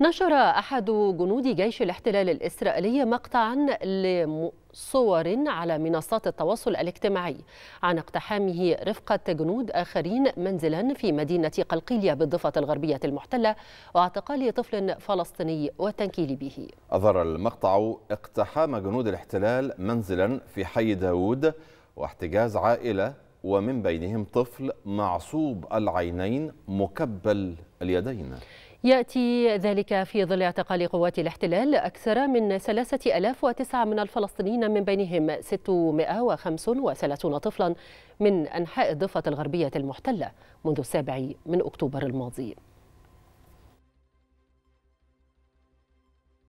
نشر أحد جنود جيش الاحتلال الإسرائيلي مقطعا لصور على منصات التواصل الاجتماعي عن اقتحامه رفقة جنود آخرين منزلا في مدينة قلقيلية بالضفة الغربية المحتلة واعتقال طفل فلسطيني والتنكيل به أظهر المقطع اقتحام جنود الاحتلال منزلا في حي داود واحتجاز عائلة ومن بينهم طفل معصوب العينين مكبل اليدين يأتي ذلك في ظل اعتقال قوات الاحتلال أكثر من 3009 من الفلسطينيين من بينهم 635 طفلا من أنحاء الضفة الغربية المحتلة منذ السابع من أكتوبر الماضي